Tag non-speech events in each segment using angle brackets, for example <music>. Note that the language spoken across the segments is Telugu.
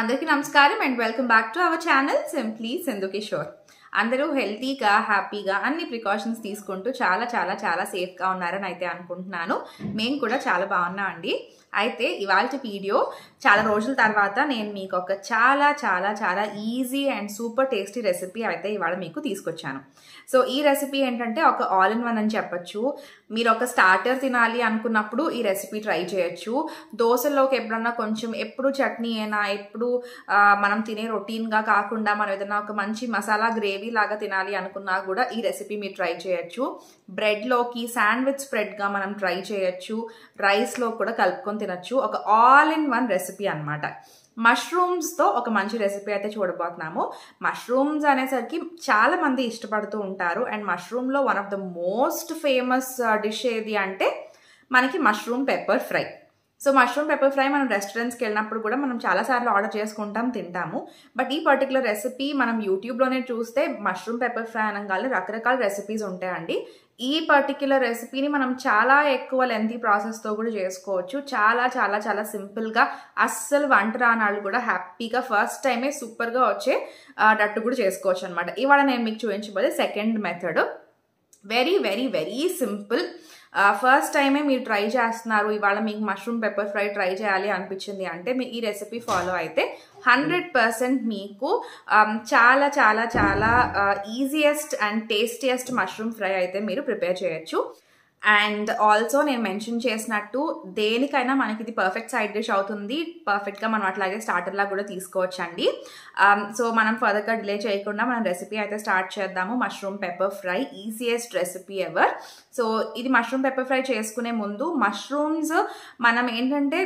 అందరికీ నమస్కారం and welcome back to our channel simply Sindhu Kishore అందరూ హెల్తీగా హ్యాపీగా అన్ని ప్రికాషన్స్ తీసుకుంటూ చాలా చాలా చాలా సేఫ్గా ఉన్నారని అయితే అనుకుంటున్నాను మేము కూడా చాలా బాగున్నాం అండి అయితే ఇవాళ వీడియో చాలా రోజుల తర్వాత నేను మీకు ఒక చాలా చాలా చాలా easy and super tasty recipe అయితే ఇవాళ మీకు తీసుకొచ్చాను సో ఈ రెసిపీ ఏంటంటే ఒక ఆల్ ఇన్ వన్ అని చెప్పచ్చు మీరు ఒక స్టార్టర్ తినాలి అనుకున్నప్పుడు ఈ రెసిపీ ట్రై చేయొచ్చు దోశల్లోకి ఎప్పుడన్నా కొంచెం ఎప్పుడు చట్నీ అయినా ఎప్పుడు మనం తినే రొటీన్గా కాకుండా మనం ఏదైనా ఒక మంచి మసాలా గ్రేవీ లాగా తినాలి అనుకున్నా కూడా ఈ రెసిపీ మీరు ట్రై చేయొచ్చు బ్రెడ్లోకి శాండ్విచ్ స్ప్రెడ్గా మనం ట్రై చేయొచ్చు రైస్లో కూడా కలుపుకొని తినచ్చు ఒక ఆల్ ఇన్ వన్ రెసిపీ అనమాట మష్రూమ్స్తో ఒక మంచి రెసిపీ అయితే చూడబోతున్నాము మష్రూమ్స్ అనేసరికి చాలా మంది ఇష్టపడుతూ ఉంటారు అండ్ మష్రూమ్లో one of the most famous dish ఏది అంటే మనకి mushroom pepper fry so mushroom pepper fry మనం రెస్టారెంట్స్కి వెళ్ళినప్పుడు కూడా మనం చాలాసార్లు ఆర్డర్ చేసుకుంటాం తింటాము బట్ ఈ పర్టికులర్ రెసిపీ మనం యూట్యూబ్లోనే చూస్తే మష్రూమ్ పెప్పర్ ఫ్రై అనగానే రకరకాల రెసిపీస్ ఉంటాయండి ఈ పర్టిక్యులర్ రెసిపీని మనం చాలా ఎక్కువ లెంతీ ప్రాసెస్తో కూడా చేసుకోవచ్చు చాలా చాలా చాలా సింపుల్గా అస్సలు వంట రానాళ్ళు కూడా హ్యాపీగా ఫస్ట్ టైమే సూపర్గా వచ్చే డట్టు కూడా చేసుకోవచ్చు అనమాట ఇవాళ నేను మీకు చూపించబోయే second method very very very simple first టైమే మీరు ట్రై చేస్తున్నారు ఇవాళ మీకు మష్రూమ్ పెప్పర్ ఫ్రై ట్రై చేయాలి అనిపించింది అంటే మీ ఈ రెసిపీ ఫాలో అయితే హండ్రెడ్ పర్సెంట్ మీకు um, చాలా చాలా చాలా easiest and tastiest mushroom fry అయితే మీరు ప్రిపేర్ చేయొచ్చు అండ్ ఆల్సో నేను మెన్షన్ చేసినట్టు దేనికైనా మనకి ఇది పర్ఫెక్ట్ సైడ్ డిష్ అవుతుంది పర్ఫెక్ట్గా మనం అట్లాగే స్టార్టర్లా కూడా తీసుకోవచ్చండి సో మనం ఫర్దర్గా డిలే చేయకుండా మనం రెసిపీ అయితే స్టార్ట్ చేద్దాము mushroom pepper fry easiest recipe ever so ఇది మష్రూమ్ పెప్పర్ ఫ్రై చేసుకునే ముందు మష్రూమ్స్ మనం ఏంటంటే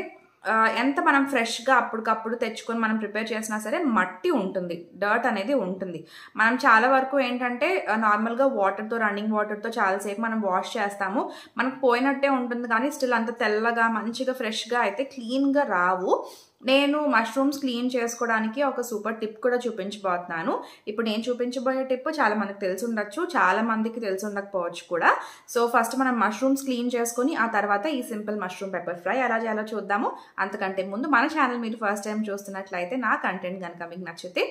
ఎంత మనం ఫ్రెష్గా అప్పటికప్పుడు తెచ్చుకొని మనం ప్రిపేర్ చేసినా సరే మట్టి ఉంటుంది డర్ట్ అనేది ఉంటుంది మనం చాలా వరకు ఏంటంటే నార్మల్గా వాటర్తో రన్నింగ్ వాటర్తో చాలాసేపు మనం వాష్ చేస్తాము మనకు పోయినట్టే ఉంటుంది కానీ స్టిల్ అంత తెల్లగా మంచిగా ఫ్రెష్గా అయితే క్లీన్గా రావు నేను మష్రూమ్స్ క్లీన్ చేసుకోవడానికి ఒక సూపర్ టిప్ కూడా చూపించబోతున్నాను ఇప్పుడు నేను చూపించబోయే టిప్ చాలా మందికి తెలిసి ఉండొచ్చు చాలా మందికి తెలిసి ఉండకపోవచ్చు కూడా సో ఫస్ట్ మనం మష్రూమ్స్ క్లీన్ చేసుకుని ఆ తర్వాత ఈ సింపుల్ మష్రూమ్ పెప్పర్ ఫ్రై ఎలా చేయాలో చూద్దాము అంతకంటే ముందు మన ఛానల్ మీరు ఫస్ట్ టైం చూస్తున్నట్లయితే నా కంటెంట్ కనుక మీకు నచ్చితే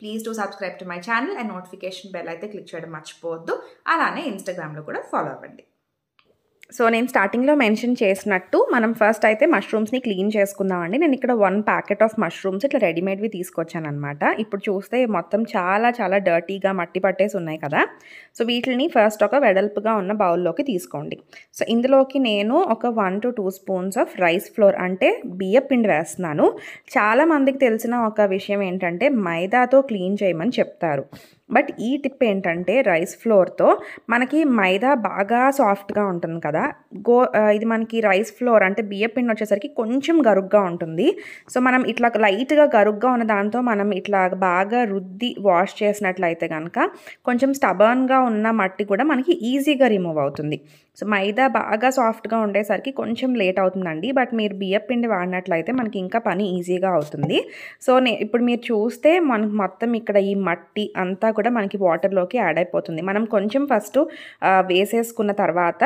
please to subscribe to my channel and notification bell అయితే క్లిక్ చేయడం మర్చిపోవద్దు అలానే ఇన్స్టాగ్రామ్లో కూడా ఫాలో అవ్వండి సో నేను స్టార్టింగ్లో మెన్షన్ చేసినట్టు మనం ఫస్ట్ అయితే మష్రూమ్స్ని క్లీన్ చేసుకుందామండి నేను ఇక్కడ వన్ ప్యాకెట్ ఆఫ్ మష్రూమ్స్ ఇట్లా రెడీమేడ్వి తీసుకొచ్చాను అనమాట ఇప్పుడు చూస్తే మొత్తం చాలా చాలా డర్టీగా మట్టి పట్టేసి ఉన్నాయి కదా సో వీటిని ఫస్ట్ ఒక వెడల్పుగా ఉన్న బౌల్లోకి తీసుకోండి సో ఇందులోకి నేను ఒక one to two spoons of rice flour అంటే బియ్య పిండి వేస్తున్నాను చాలామందికి తెలిసిన ఒక విషయం ఏంటంటే మైదాతో క్లీన్ చేయమని చెప్తారు బట్ ఈ టిప్ ఏంటంటే రైస్ ఫ్లోర్తో మనకి మైదా బాగా సాఫ్ట్గా ఉంటుంది కదా గో ఇది మనకి రైస్ ఫ్లోర్ అంటే బియ్యపిండి పిండి వచ్చేసరికి కొంచెం గరుగ్గా ఉంటుంది సో మనం ఇట్లా లైట్గా గరుగ్గా ఉన్న దాంతో మనం ఇట్లా బాగా రుద్ది వాష్ చేసినట్లయితే కనుక కొంచెం స్టబర్న్గా ఉన్న మట్టి కూడా మనకి ఈజీగా రిమూవ్ అవుతుంది సో మైదా బాగా సాఫ్ట్గా ఉండేసరికి కొంచెం లేట్ అవుతుందండి బట్ మీరు బియ్యపిండి పిండి వాడినట్లయితే మనకి ఇంకా పని ఈజీగా అవుతుంది సో ఇప్పుడు మీరు చూస్తే మనకి మొత్తం ఇక్కడ ఈ మట్టి అంతా కూడా మనకి వాటర్లోకి యాడ్ అయిపోతుంది మనం కొంచెం ఫస్ట్ వేసేసుకున్న తర్వాత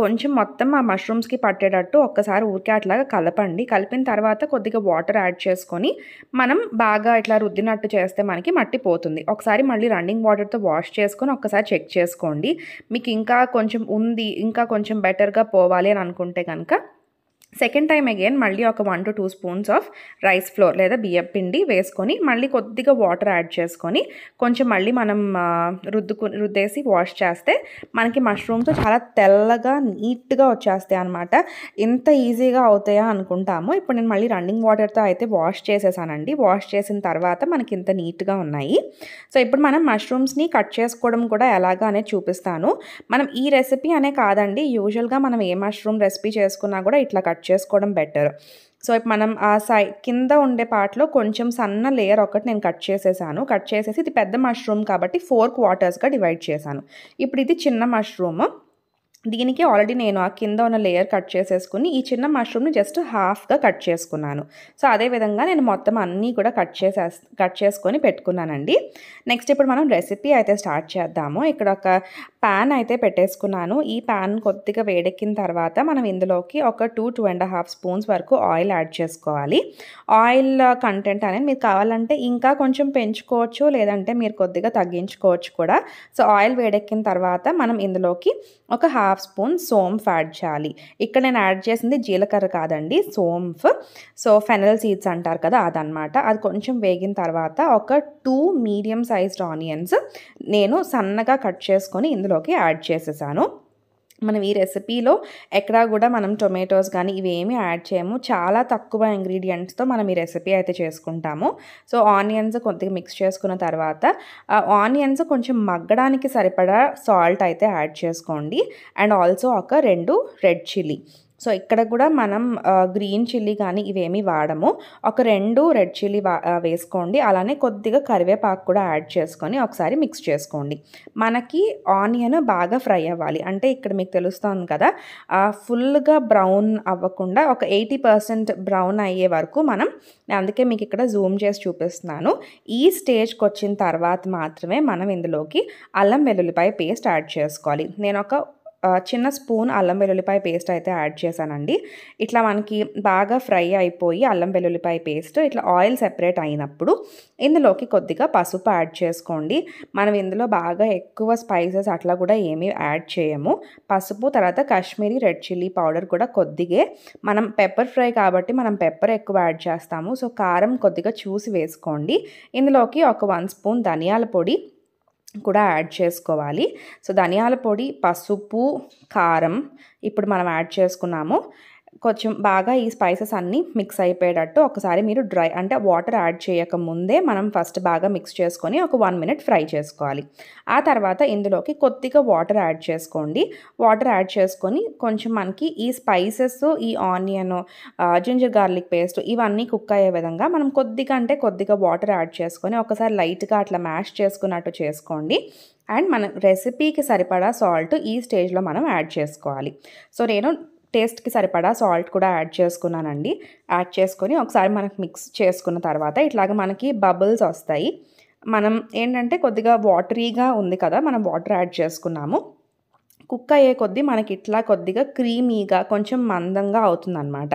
కొంచెం మొత్తం ఆ మష్రూమ్స్కి పట్టేటట్టు ఒక్కసారి ఊరికే అట్లాగా కలపండి కలిపిన తర్వాత కొద్దిగా వాటర్ యాడ్ చేసుకొని మనం బాగా ఇట్లా రుద్దినట్టు చేస్తే మనకి మట్టి పోతుంది ఒకసారి మళ్ళీ రన్నింగ్ వాటర్తో వాష్ చేసుకొని ఒకసారి చెక్ చేసుకోండి మీకు ఇంకా కొంచెం ఉంది ఇంకా కొంచెం బెటర్గా పోవాలి అని అనుకుంటే కనుక సెకండ్ టైం అగైన్ మళ్ళీ ఒక one to two spoons of rice flour లేదా బియ్యం పిండి వేసుకొని మళ్ళీ కొద్దిగా వాటర్ యాడ్ చేసుకొని కొంచెం మళ్ళీ మనం రుద్దుకు రుద్దేసి వాష్ చేస్తే మనకి మష్రూమ్స్ చాలా తెల్లగా నీట్గా వచ్చేస్తాయి అనమాట ఇంత ఈజీగా అవుతాయా అనుకుంటాము ఇప్పుడు నేను మళ్ళీ రన్నింగ్ వాటర్తో అయితే వాష్ చేసేసానండి వాష్ చేసిన తర్వాత మనకి ఇంత నీట్గా ఉన్నాయి సో ఇప్పుడు మనం మష్రూమ్స్ని కట్ చేసుకోవడం కూడా ఎలాగా అనేది చూపిస్తాను మనం ఈ రెసిపీ అనే కాదండి యూజువల్గా మనం ఏ మష్రూమ్ రెసిపీ చేసుకున్నా కూడా ఇట్లా కట్ కట్ చేసుకోవడం బెటర్ సో ఇప్పుడు మనం ఆ సై కింద ఉండే పార్ట్లో కొంచెం సన్న లేయర్ ఒకటి నేను కట్ చేసేసాను కట్ చేసేసి ఇది పెద్ద మష్రూమ్ కాబట్టి ఫోర్ క్వార్టర్స్గా డివైడ్ చేశాను ఇప్పుడు ఇది చిన్న మష్రూమ్ దీనికి ఆల్రెడీ నేను ఆ కింద ఉన్న లేయర్ కట్ చేసేసుకుని ఈ చిన్న మష్రూమ్ని జస్ట్ హాఫ్గా కట్ చేసుకున్నాను సో అదేవిధంగా నేను మొత్తం అన్నీ కూడా కట్ చేసే కట్ చేసుకొని పెట్టుకున్నానండి నెక్స్ట్ ఇప్పుడు మనం రెసిపీ అయితే స్టార్ట్ చేద్దాము ఇక్కడ ఒక ప్యాన్ అయితే పెట్టేసుకున్నాను ఈ ప్యాన్ కొద్దిగా వేడెక్కిన తర్వాత మనం ఇందులోకి ఒక two two and half spoons వరకు ఆయిల్ యాడ్ చేసుకోవాలి ఆయిల్ కంటెంట్ అనేది మీరు కావాలంటే ఇంకా కొంచెం పెంచుకోవచ్చు లేదంటే మీరు కొద్దిగా తగ్గించుకోవచ్చు కూడా సో ఆయిల్ వేడెక్కిన తర్వాత మనం ఇందులోకి ఒక హాఫ్ హాఫ్ స్పూన్ సోంఫ్ యాడ్ చేయాలి ఇక్కడ నేను యాడ్ చేసింది జీలకర్ర కాదండి సోంఫ్ సో ఫెనల్ సీడ్స్ అంటారు కదా అదనమాట అది కొంచెం వేగిన తర్వాత ఒక టూ మీడియం సైజ్డ్ ఆనియన్స్ నేను సన్నగా కట్ చేసుకొని ఇందులోకి యాడ్ చేసేసాను మనం ఈ రెసిపీలో ఎక్కడా కూడా మనం టొమాటోస్ కానీ ఇవేమీ యాడ్ చేయము చాలా తక్కువ ఇంగ్రీడియంట్స్తో మనం ఈ రెసిపీ అయితే చేసుకుంటాము సో ఆనియన్స్ కొద్దిగా మిక్స్ చేసుకున్న తర్వాత ఆనియన్స్ కొంచెం మగ్గడానికి సరిపడా సాల్ట్ అయితే యాడ్ చేసుకోండి అండ్ ఆల్సో ఒక రెండు రెడ్ చిల్లీ సో ఇక్కడ కూడా మనం గ్రీన్ చిల్లీ కానీ ఇవేమి వాడము ఒక రెండు రెడ్ చిల్లీ వేసుకోండి అలానే కొద్దిగా కరివేపాకు కూడా యాడ్ చేసుకొని ఒకసారి మిక్స్ చేసుకోండి మనకి ఆనియన్ బాగా ఫ్రై అవ్వాలి అంటే ఇక్కడ మీకు తెలుస్తుంది కదా ఫుల్గా బ్రౌన్ అవ్వకుండా ఒక ఎయిటీ పర్సెంట్ బ్రౌన్ అయ్యే వరకు మనం అందుకే మీకు ఇక్కడ జూమ్ చేసి చూపిస్తున్నాను ఈ స్టేజ్కి వచ్చిన తర్వాత మాత్రమే మనం ఇందులోకి అల్లం వెల్లుల్లిపాయ పేస్ట్ యాడ్ చేసుకోవాలి నేను ఒక చిన్న స్పూన్ అల్లం వెల్లుల్లిపాయ పేస్ట్ అయితే యాడ్ చేశానండి ఇట్లా మనకి బాగా ఫ్రై అయిపోయి అల్లం వెల్లుల్లిపాయ పేస్ట్ ఇట్లా ఆయిల్ సెపరేట్ అయినప్పుడు ఇందులోకి కొద్దిగా పసుపు యాడ్ చేసుకోండి మనం ఇందులో బాగా ఎక్కువ స్పైసెస్ అట్లా కూడా ఏమీ యాడ్ చేయము పసుపు తర్వాత కాశ్మీరీ రెడ్ చిల్లీ పౌడర్ కూడా కొద్దిగే మనం పెప్పర్ ఫ్రై కాబట్టి మనం పెప్పర్ ఎక్కువ యాడ్ చేస్తాము సో కారం కొద్దిగా చూసి వేసుకోండి ఇందులోకి ఒక వన్ స్పూన్ ధనియాల పొడి కూడా యాడ్ చేసుకోవాలి సో ధనియాల పొడి పసుపు కారం ఇప్పుడు మనం యాడ్ చేసుకున్నాము కొంచెం బాగా ఈ స్పైసెస్ అన్నీ మిక్స్ అయిపోయేటట్టు ఒకసారి మీరు డ్రై అంటే వాటర్ యాడ్ చేయక ముందే మనం ఫస్ట్ బాగా మిక్స్ చేసుకొని ఒక వన్ మినిట్ ఫ్రై చేసుకోవాలి ఆ తర్వాత ఇందులోకి కొద్దిగా వాటర్ యాడ్ చేసుకోండి వాటర్ యాడ్ చేసుకొని కొంచెం మనకి ఈ స్పైసెస్ ఈ ఆనియన్ జింజర్ గార్లిక్ పేస్ట్ ఇవన్నీ కుక్ అయ్యే విధంగా మనం కొద్దిగా అంటే కొద్దిగా వాటర్ యాడ్ చేసుకొని ఒకసారి లైట్గా అట్లా మ్యాష్ చేసుకున్నట్టు చేసుకోండి అండ్ మన రెసిపీకి సరిపడా సాల్ట్ ఈ స్టేజ్లో మనం యాడ్ చేసుకోవాలి సో నేను టేస్ట్కి సరిపడా సాల్ట్ కూడా యాడ్ చేసుకున్నానండి యాడ్ చేసుకొని ఒకసారి మనకు మిక్స్ చేసుకున్న తర్వాత ఇట్లాగ మనకి బబుల్స్ వస్తాయి మనం ఏంటంటే కొద్దిగా వాటరీగా ఉంది కదా మనం వాటర్ యాడ్ చేసుకున్నాము కుక్ అయ్యే కొద్దీ మనకి ఇట్లా కొద్దిగా క్రీమీగా కొంచెం మందంగా అవుతుందన్నమాట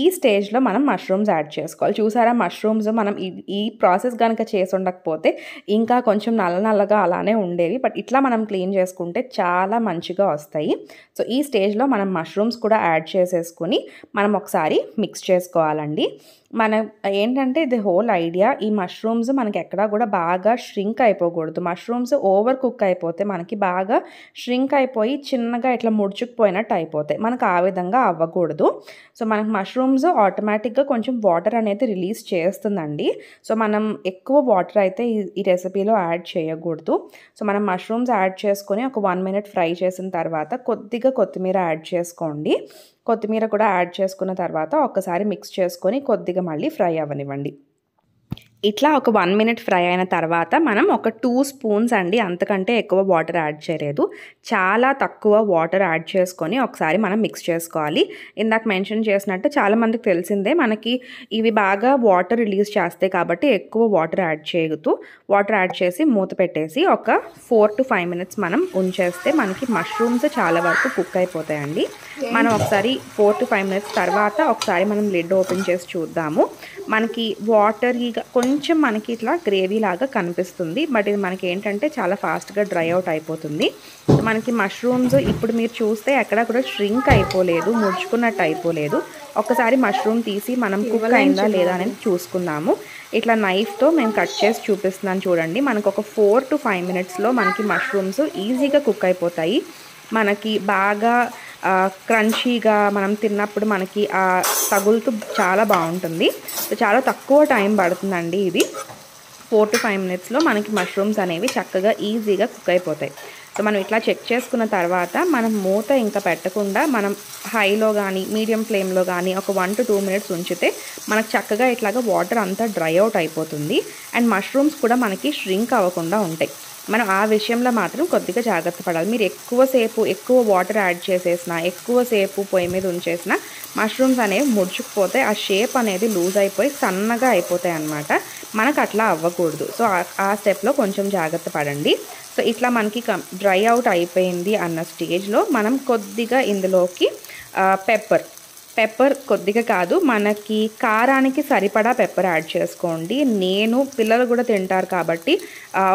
ఈ స్టేజ్లో మనం మష్రూమ్స్ యాడ్ చేసుకోవాలి చూసారా మష్రూమ్స్ మనం ఈ ప్రాసెస్ కనుక చేసి ఉండకపోతే ఇంకా కొంచెం నల్ల నల్లగా అలానే ఉండేవి బట్ ఇట్లా మనం క్లీన్ చేసుకుంటే చాలా మంచిగా వస్తాయి సో ఈ స్టేజ్లో మనం మష్రూమ్స్ కూడా యాడ్ చేసేసుకుని మనం ఒకసారి మిక్స్ చేసుకోవాలండి మన ఏంటంటే ఇది హోల్ ఐడియా ఈ మష్రూమ్స్ మనకి ఎక్కడా కూడా బాగా ష్రింక్ అయిపోకూడదు మష్రూమ్స్ ఓవర్ కుక్ అయిపోతే మనకి బాగా ష్రింక్ అయిపోయి చిన్నగా ఇట్లా ముడుచుకుపోయినట్టు అయిపోతాయి మనకు ఆ విధంగా అవ్వకూడదు సో మనకు మష్రూమ్స్ ఆటోమేటిక్గా కొంచెం వాటర్ అనేది రిలీజ్ చేస్తుందండి సో మనం ఎక్కువ వాటర్ అయితే ఈ రెసిపీలో యాడ్ చేయకూడదు సో మనం మష్రూమ్స్ యాడ్ చేసుకొని ఒక వన్ మినిట్ ఫ్రై చేసిన తర్వాత కొద్దిగా కొత్తిమీర యాడ్ చేసుకోండి కొత్తిమీర కూడా యాడ్ చేసుకున్న తర్వాత ఒక్కసారి మిక్స్ చేసుకొని కొద్దిగా మళ్ళీ ఫ్రై అవ్వనివ్వండి ఇట్లా ఒక వన్ మినిట్ ఫ్రై అయిన తర్వాత మనం ఒక టూ స్పూన్స్ అండి అంతకంటే ఎక్కువ వాటర్ యాడ్ చేయలేదు చాలా తక్కువ వాటర్ యాడ్ చేసుకొని ఒకసారి మనం మిక్స్ చేసుకోవాలి ఇందాక మెన్షన్ చేసినట్టు చాలామందికి తెలిసిందే మనకి ఇవి బాగా వాటర్ రిలీజ్ చేస్తాయి కాబట్టి ఎక్కువ వాటర్ యాడ్ చేయగుతూ వాటర్ యాడ్ చేసి మూత పెట్టేసి ఒక ఫోర్ టు ఫైవ్ మినిట్స్ మనం ఉంచేస్తే మనకి మష్రూమ్స్ చాలా వరకు కుక్ అయిపోతాయండి మనం ఒకసారి ఫోర్ టు ఫైవ్ మినిట్స్ తర్వాత ఒకసారి మనం లిడ్ ఓపెన్ చేసి చూద్దాము మనకి వాటర్ ఇక కొంచెం మనకి ఇట్లా గ్రేవీ లాగా కనిపిస్తుంది బట్ ఇది మనకి ఏంటంటే చాలా ఫాస్ట్గా డ్రై అవుట్ అయిపోతుంది మనకి మష్రూమ్స్ ఇప్పుడు మీరు చూస్తే ఎక్కడ కూడా ష్రింక్ అయిపోలేదు ముడుచుకున్నట్టు అయిపోలేదు ఒకసారి మష్రూమ్ తీసి మనం కుక్ అయిందా లేదా అనేది చూసుకుందాము ఇట్లా నైఫ్తో మేము కట్ చేసి చూపిస్తున్నాను చూడండి మనకు ఒక ఫోర్ టు ఫైవ్ మినిట్స్లో మనకి మష్రూమ్స్ ఈజీగా కుక్ అయిపోతాయి మనకి బాగా క్రంచీగా మనం తిన్నప్పుడు మనకి ఆ తగులుతూ చాలా బాగుంటుంది చాలా తక్కువ టైం పడుతుందండి ఇది ఫోర్ టు ఫైవ్ మినిట్స్లో మనకి మష్రూమ్స్ అనేవి చక్కగా ఈజీగా కుక్ అయిపోతాయి సో మనం ఇట్లా చెక్ చేసుకున్న తర్వాత మనం మూత ఇంకా పెట్టకుండా మనం హైలో కానీ మీడియం ఫ్లేమ్లో కానీ ఒక వన్ టు టూ మినిట్స్ ఉంచితే మనకు చక్కగా ఇట్లాగా వాటర్ అంతా డ్రై అవుట్ అయిపోతుంది అండ్ మష్రూమ్స్ కూడా మనకి ష్రింక్ అవ్వకుండా ఉంటాయి మనం ఆ విషయంలో మాత్రం కొద్దిగా జాగ్రత్త పడాలి మీరు ఎక్కువసేపు ఎక్కువ వాటర్ యాడ్ చేసేసిన ఎక్కువసేపు పొయ్యి మీద ఉంచేసిన మష్రూమ్స్ అనేవి ముడుచుకుపోతే ఆ షేప్ అనేది లూజ్ అయిపోయి సన్నగా అయిపోతాయి అనమాట మనకు అట్లా అవ్వకూడదు సో ఆ స్టెప్లో కొంచెం జాగ్రత్త పడండి సో ఇట్లా మనకి డ్రై అవుట్ అయిపోయింది అన్న స్టేజ్లో మనం కొద్దిగా ఇందులోకి పెప్పర్ పెప్పర్ కొద్దిగా కాదు మనకి కారానికి సరిపడా పెప్పర్ యాడ్ చేసుకోండి నేను పిల్లలు కూడా తింటారు కాబట్టి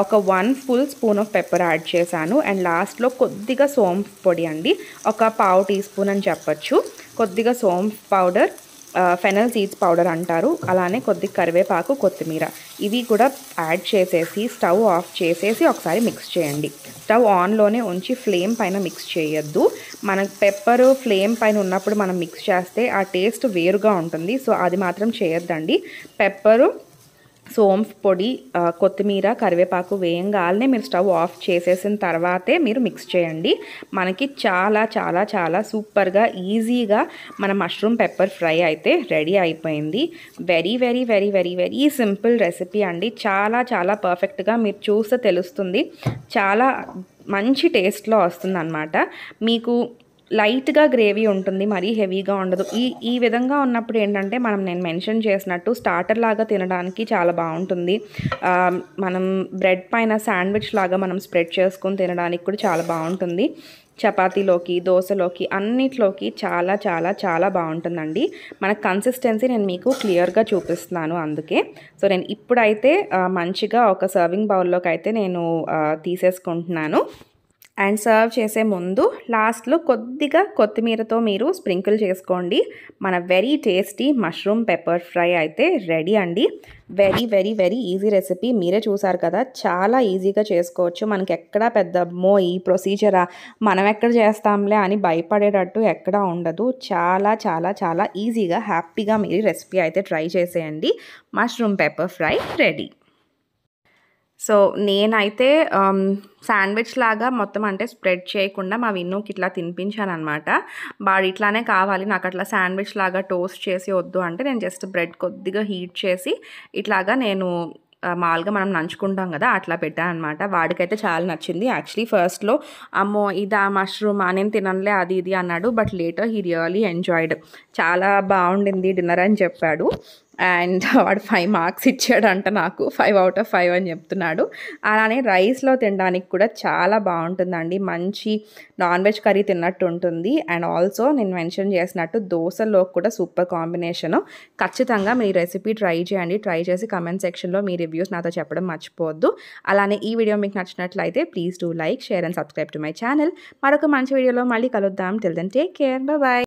ఒక one full spoon of pepper add చేశాను అండ్ లాస్ట్లో కొద్దిగా సోంపు పొడి అండి ఒక పావు టీ స్పూన్ అని చెప్పచ్చు కొద్దిగా సోంపు పౌడర్ ఫెనల్ సీడ్స్ పౌడర్ అంటారు అలానే కొద్ది కరివేపాకు కొత్తిమీర ఇవి కూడా యాడ్ చేసేసి స్టవ్ ఆఫ్ చేసేసి ఒకసారి మిక్స్ చేయండి స్టవ్ ఆన్లోనే ఉంచి ఫ్లేమ్ పైన మిక్స్ చేయొద్దు మన పెప్పర్ ఫ్లేమ్ పైన ఉన్నప్పుడు మనం మిక్స్ చేస్తే ఆ టేస్ట్ వేరుగా ఉంటుంది సో అది మాత్రం చేయొద్దండి పెప్పరు సోంఫ్ పొడి కొత్తిమీర కరివేపాకు వేయంగానే మీరు స్టవ్ ఆఫ్ చేసేసిన తర్వాతే మీరు మిక్స్ చేయండి మనకి చాలా చాలా చాలా సూపర్గా ఈజీగా మన మష్రూమ్ పెప్పర్ ఫ్రై అయితే రెడీ అయిపోయింది very very very very very simple recipe అండి చాలా చాలా పర్ఫెక్ట్గా మీరు చూస్తే తెలుస్తుంది చాలా మంచి టేస్ట్లో వస్తుందన్నమాట మీకు లైట్గా గ్రేవీ ఉంటుంది మరీ హెవీగా ఉండదు ఈ ఈ విధంగా ఉన్నప్పుడు ఏంటంటే మనం నేను మెన్షన్ చేసినట్టు స్టార్టర్ లాగా తినడానికి చాలా బాగుంటుంది మనం బ్రెడ్ పైన శాండ్విచ్ లాగా మనం స్ప్రెడ్ చేసుకుని తినడానికి కూడా చాలా బాగుంటుంది చపాతీలోకి దోశలోకి అన్నిట్లోకి చాలా చాలా చాలా బాగుంటుందండి మన కన్సిస్టెన్సీ నేను మీకు క్లియర్గా చూపిస్తున్నాను అందుకే సో నేను ఇప్పుడైతే మంచిగా ఒక సర్వింగ్ బౌల్లోకి అయితే నేను తీసేసుకుంటున్నాను అండ్ సర్వ్ చేసే ముందు లాస్ట్లో కొద్దిగా కొత్తిమీరతో మీరు స్ప్రింకిల్ చేసుకోండి మన very tasty mushroom pepper fry అయితే రెడీ అండి very very very easy recipe మీరే చూసారు కదా చాలా ఈజీగా చేసుకోవచ్చు మనకి ఎక్కడా పెద్ద ఈ ప్రొసీజరా మనం ఎక్కడ చేస్తాంలే అని భయపడేటట్టు ఎక్కడా ఉండదు చాలా చాలా చాలా ఈజీగా హ్యాపీగా మీరు రెసిపీ అయితే ట్రై చేసేయండి mushroom pepper fry ready so నేనైతే శాండ్విచ్ లాగా మొత్తం అంటే స్ప్రెడ్ చేయకుండా మా విన్నుకి ఇట్లా తినిపించాను అనమాట వాడు ఇట్లానే కావాలి నాకు అట్లా శాండ్విచ్ లాగా టోస్ట్ చేసి వద్దు అంటే నేను జస్ట్ బ్రెడ్ కొద్దిగా హీట్ చేసి ఇట్లాగా నేను మామూలుగా మనం నంచుకుంటాం కదా అట్లా పెట్టాను అనమాట వాడికైతే చాలా నచ్చింది యాక్చువల్లీ ఫస్ట్లో అమ్మో ఇది ఆ మష్రూమ్ నేను తినలే అది ఇది అన్నాడు but later he really enjoyed చాలా బాగుండింది డిన్నర్ అని చెప్పాడు అండ్ <laughs> వాడు ఫైవ్ మార్క్స్ ఇచ్చాడంట నాకు ఫైవ్ అవుట్ ఆఫ్ ఫైవ్ అని చెప్తున్నాడు అలానే రైస్లో తినడానికి కూడా చాలా బాగుంటుందండి మంచి నాన్ వెజ్ కర్రీ తిన్నట్టు ఉంటుంది అండ్ ఆల్సో నేను మెన్షన్ చేసినట్టు దోశల్లో కూడా సూపర్ కాంబినేషను ఖచ్చితంగా మీ రెసిపీ ట్రై చేయండి ట్రై చేసి కమెంట్ సెక్షన్లో మీ రివ్యూస్ నాతో చెప్పడం మర్చిపోవద్దు అలానే ఈ వీడియో మీకు నచ్చినట్లయితే please do like share and subscribe to my channel మరొక మంచి వీడియోలో మళ్ళీ కలుద్దాం till then take care bye